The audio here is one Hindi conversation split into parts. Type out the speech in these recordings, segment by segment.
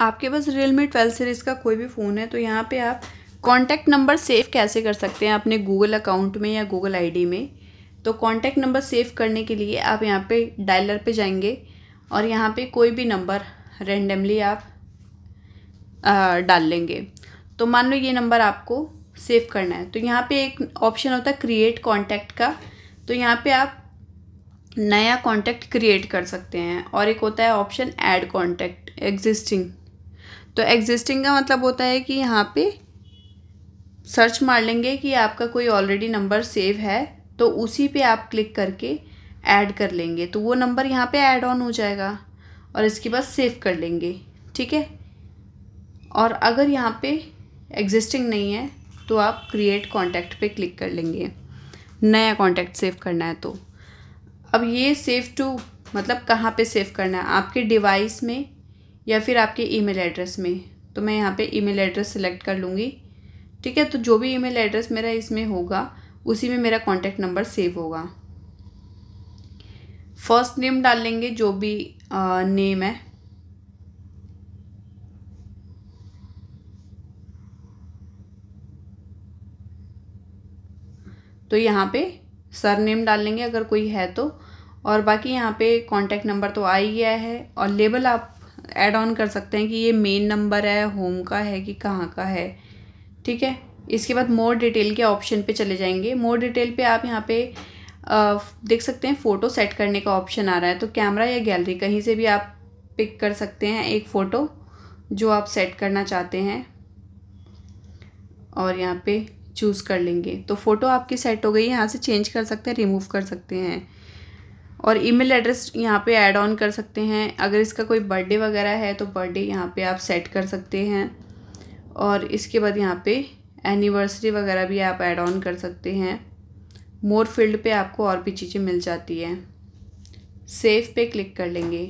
आपके पास रियल मी ट्वेल्व सीरीज़ का कोई भी फ़ोन है तो यहाँ पे आप कॉन्टैक्ट नंबर सेव कैसे कर सकते हैं अपने गूगल अकाउंट में या गूगल आईडी में तो कॉन्टैक्ट नंबर सेव करने के लिए आप यहाँ पे डायलर पे जाएंगे और यहाँ पे कोई भी नंबर रेंडमली आप आ, डाल लेंगे तो मान लो ये नंबर आपको सेव करना है तो यहाँ पे एक ऑप्शन होता है क्रिएट कॉन्टैक्ट का तो यहाँ पे आप नया कॉन्टैक्ट क्रिएट कर सकते हैं और एक होता है ऑप्शन ऐड कॉन्टैक्ट एग्जिस्टिंग तो एग्जिस्टिंग का मतलब होता है कि यहाँ पे सर्च मार लेंगे कि आपका कोई ऑलरेडी नंबर सेव है तो उसी पे आप क्लिक करके ऐड कर लेंगे तो वो नंबर यहाँ पे ऐड ऑन हो जाएगा और इसके बाद सेव कर लेंगे ठीक है और अगर यहाँ पे एग्जिस्टिंग नहीं है तो आप क्रिएट कॉन्टैक्ट पे क्लिक कर लेंगे नया कॉन्टैक्ट सेव करना है तो अब ये सेव टू मतलब कहाँ पे सेव करना है आपके डिवाइस में या फिर आपके ईमेल एड्रेस में तो मैं यहाँ पे ईमेल एड्रेस सेलेक्ट कर लूँगी ठीक है तो जो भी ईमेल एड्रेस मेरा इसमें होगा उसी में मेरा कॉन्टैक्ट नंबर सेव होगा फर्स्ट नेम डाल लेंगे जो भी आ, नेम है तो यहाँ पे सर नेम डाल लेंगे अगर कोई है तो और बाकी यहाँ पे कॉन्टैक्ट नंबर तो आ ही गया है और लेबल आप ऐड ऑन कर सकते हैं कि ये मेन नंबर है होम का है कि कहाँ का है ठीक है इसके बाद मोर डिटेल के ऑप्शन पे चले जाएंगे मोर डिटेल पे आप यहाँ पे देख सकते हैं फ़ोटो सेट करने का ऑप्शन आ रहा है तो कैमरा या गैलरी कहीं से भी आप पिक कर सकते हैं एक फ़ोटो जो आप सेट करना चाहते हैं और यहाँ पे चूज़ कर लेंगे तो फ़ोटो आपकी सेट हो गई यहाँ से चेंज कर सकते हैं रिमूव कर सकते हैं और ईमेल एड्रेस यहाँ पे ऐड ऑन कर सकते हैं अगर इसका कोई बर्थडे वगैरह है तो बर्थडे यहाँ पे आप सेट कर सकते हैं और इसके बाद यहाँ पे एनिवर्सरी वगैरह भी आप ऐड ऑन कर सकते हैं मोर फील्ड पे आपको और भी चीज़ें मिल जाती हैं सेव पे क्लिक कर लेंगे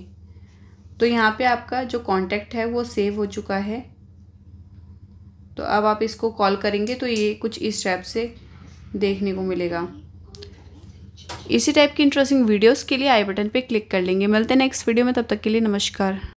तो यहाँ पे आपका जो कॉन्टैक्ट है वो सेव हो चुका है तो अब आप इसको कॉल करेंगे तो ये कुछ इस टाइप से देखने को मिलेगा इसी टाइप की इंटरेस्टिंग वीडियोस के लिए आई बटन पे क्लिक कर लेंगे मिलते हैं नेक्स्ट वीडियो में तब तक के लिए नमस्कार